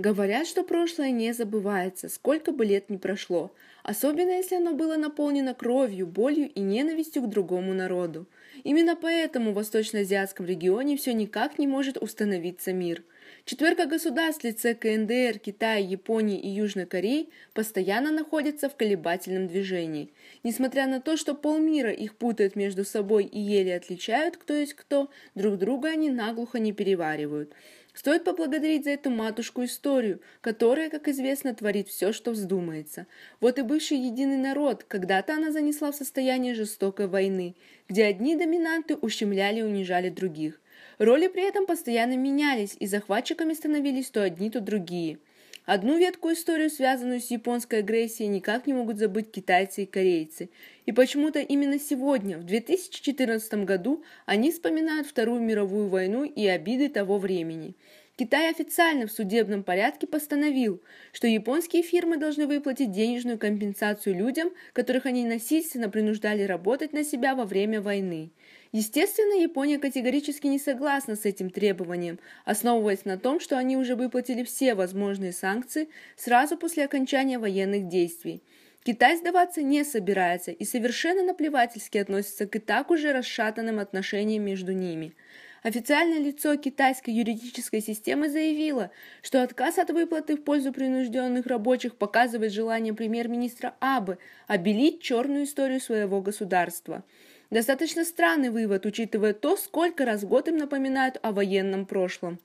Говорят, что прошлое не забывается, сколько бы лет ни прошло, особенно если оно было наполнено кровью, болью и ненавистью к другому народу. Именно поэтому в восточноазиатском регионе все никак не может установиться мир – Четверка государств в лице КНДР, Китая, Японии и Южной Кореи постоянно находится в колебательном движении. Несмотря на то, что полмира их путает между собой и еле отличают, кто есть кто, друг друга они наглухо не переваривают. Стоит поблагодарить за эту матушку историю, которая, как известно, творит все, что вздумается. Вот и бывший единый народ, когда-то она занесла в состояние жестокой войны, где одни доминанты ущемляли и унижали других – Роли при этом постоянно менялись, и захватчиками становились то одни, то другие. Одну ветку историю, связанную с японской агрессией, никак не могут забыть китайцы и корейцы. И почему-то именно сегодня, в 2014 году, они вспоминают Вторую мировую войну и обиды того времени – Китай официально в судебном порядке постановил, что японские фирмы должны выплатить денежную компенсацию людям, которых они насильственно принуждали работать на себя во время войны. Естественно, Япония категорически не согласна с этим требованием, основываясь на том, что они уже выплатили все возможные санкции сразу после окончания военных действий. Китай сдаваться не собирается и совершенно наплевательски относится к и так уже расшатанным отношениям между ними – Официальное лицо китайской юридической системы заявило, что отказ от выплаты в пользу принужденных рабочих показывает желание премьер-министра Абы обелить черную историю своего государства. Достаточно странный вывод, учитывая то, сколько раз в год им напоминают о военном прошлом.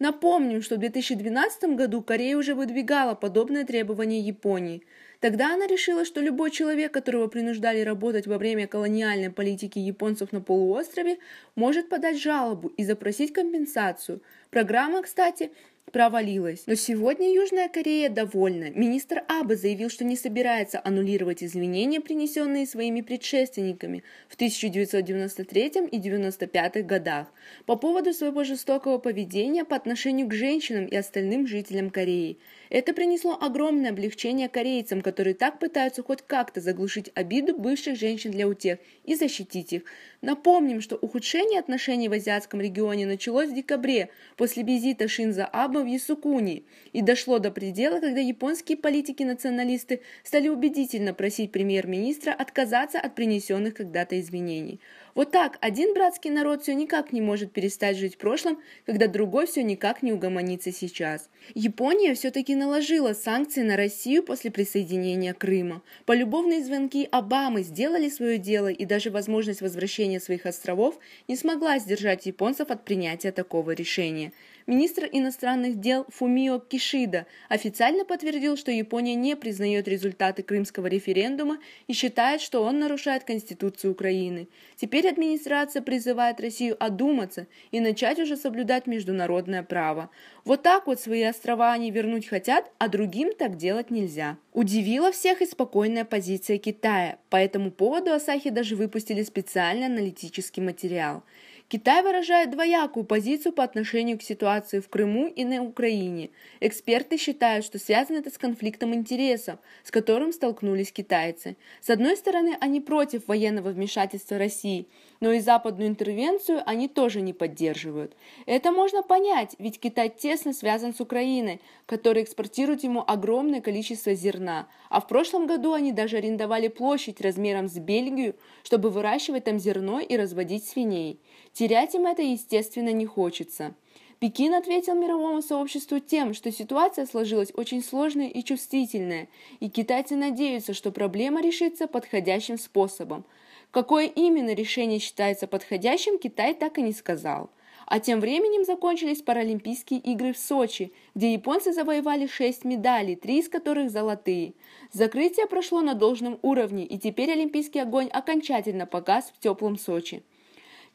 Напомним, что в 2012 году Корея уже выдвигала подобное требование Японии – Тогда она решила, что любой человек, которого принуждали работать во время колониальной политики японцев на полуострове, может подать жалобу и запросить компенсацию. Программа, кстати, провалилась. Но сегодня Южная Корея довольна. Министр Абе заявил, что не собирается аннулировать извинения, принесенные своими предшественниками в 1993 и 1995 годах по поводу своего жестокого поведения по отношению к женщинам и остальным жителям Кореи. Это принесло огромное облегчение корейцам, которые которые так пытаются хоть как-то заглушить обиду бывших женщин для утех и защитить их. Напомним, что ухудшение отношений в азиатском регионе началось в декабре после визита Шинза Аба в Ясукуни и дошло до предела, когда японские политики-националисты стали убедительно просить премьер-министра отказаться от принесенных когда-то изменений. Вот так один братский народ все никак не может перестать жить в прошлом, когда другой все никак не угомонится сейчас. Япония все-таки наложила санкции на Россию после присоединения присоединения Крыма. Полюбовные звонки Обамы сделали свое дело, и даже возможность возвращения своих островов не смогла сдержать японцев от принятия такого решения министр иностранных дел Фумио Кишида официально подтвердил, что Япония не признает результаты крымского референдума и считает, что он нарушает Конституцию Украины. Теперь администрация призывает Россию одуматься и начать уже соблюдать международное право. Вот так вот свои острова они вернуть хотят, а другим так делать нельзя. Удивила всех и спокойная позиция Китая. По этому поводу Асахи даже выпустили специальный аналитический материал. Китай выражает двоякую позицию по отношению к ситуации ситуацию в Крыму и на Украине. Эксперты считают, что связано это с конфликтом интересов, с которым столкнулись китайцы. С одной стороны, они против военного вмешательства России, но и западную интервенцию они тоже не поддерживают. Это можно понять, ведь Китай тесно связан с Украиной, которая экспортирует ему огромное количество зерна, а в прошлом году они даже арендовали площадь размером с Бельгию, чтобы выращивать там зерно и разводить свиней. Терять им это, естественно, не хочется. Пекин ответил мировому сообществу тем, что ситуация сложилась очень сложная и чувствительная, и китайцы надеются, что проблема решится подходящим способом. Какое именно решение считается подходящим, Китай так и не сказал. А тем временем закончились Паралимпийские игры в Сочи, где японцы завоевали 6 медалей, 3 из которых золотые. Закрытие прошло на должном уровне, и теперь олимпийский огонь окончательно погас в теплом Сочи.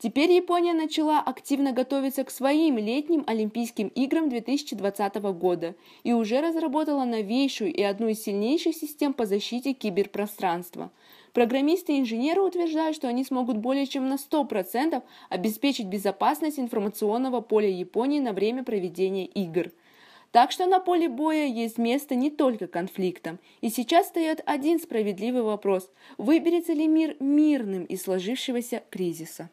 Теперь Япония начала активно готовиться к своим летним Олимпийским играм 2020 года и уже разработала новейшую и одну из сильнейших систем по защите киберпространства. Программисты и инженеры утверждают, что они смогут более чем на 100% обеспечить безопасность информационного поля Японии на время проведения игр. Так что на поле боя есть место не только конфликтам. И сейчас встает один справедливый вопрос – выберется ли мир мирным из сложившегося кризиса?